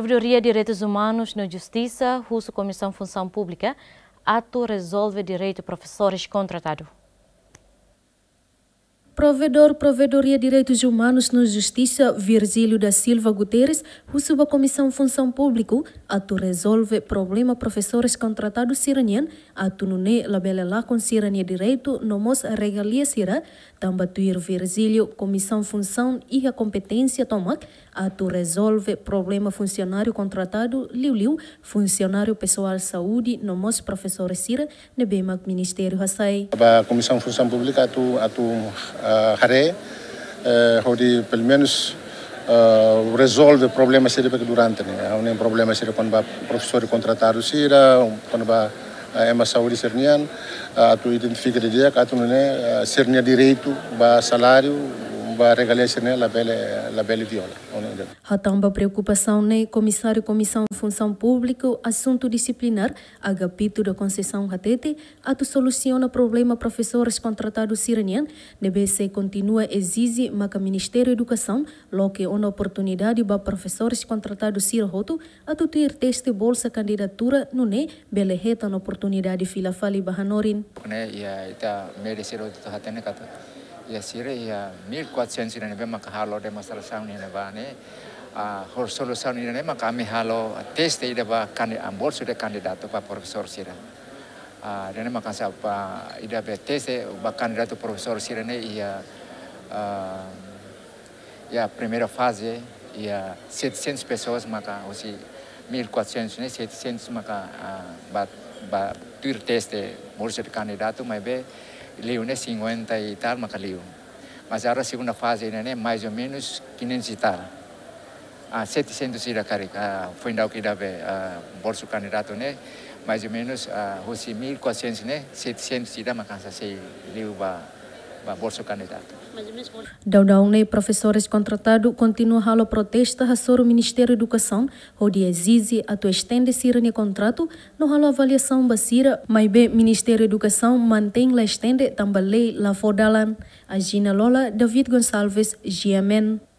Provedoria de Direitos Humanos na Justiça, Russo Comissão Função Pública, ato resolve direito professores contratado. Provedor, Provedoria Direitos Humanos no Justiça, Virgílio da Silva Guterres, o Subcomissão Função Público, ato resolve problema professores contratados siranian, atu nune labelela com sirania direito, nomos regalia sira, tambatuir Virgílio, Comissão Função e a Competência tomac, atu resolve problema funcionário contratado, liu liu, funcionário pessoal saúde, nomos professores sira, nebemac Ministério Hassai. A Comissão Função Pública, ato atu eh, haré, fordi eh, pelo menos uh, o problema sere pe durante ne au ne problema quando o ba contratar o sira quando ba ema sauri sernian a tu identifica de dia ka tu ne né, uh, sernia direito ba salário va regalesene la belle, la belle viola. Ratamba preocupação ne né? comissário Comissão Função Pública Assunto Disciplinar, a capítulo da concessão Ratete, tu soluciona problema professores contratados sirenian, DBC continua exige maca Ministério da Educação, loque uma oportunidade para professores contratados a tu ter teste bolsa candidatura no ne, bele reta na oportunidade fila fali bahanorin. Ne, né, ia, ita, tá merecido, ita, hatene, kata. ia sire ia be maka halo de masalah sauni ne ba ne a ah, horsolo sauni ne maka ame halo ah, test ida ba kan ambor ah, sude kandidato pa profesor sira a dene maka sa ida be test ba kandidato profesor sira ne ia a ya primera fase ia 700 pessoas maka osi 1400 ne 700 maka ba ba tur test de morse mai be leu né? 50 e tal, mas Mas agora a segunda fase, né? né? Mais ou menos 500 e tal. Ah, 700 e carica, ah, foi o que dava a bolsa candidato, né? Mais ou menos, ah, 1.400, né? 700 tal, mas cansa se por seu candidato. Daudão professores contratados continua a protesta sobre o Ministério da Educação, onde exige a tua estende sirene contrato, no halo avaliação basira, mas bem Ministério da Educação mantém la estende também lei la A Gina Lola, David Gonçalves, GMN.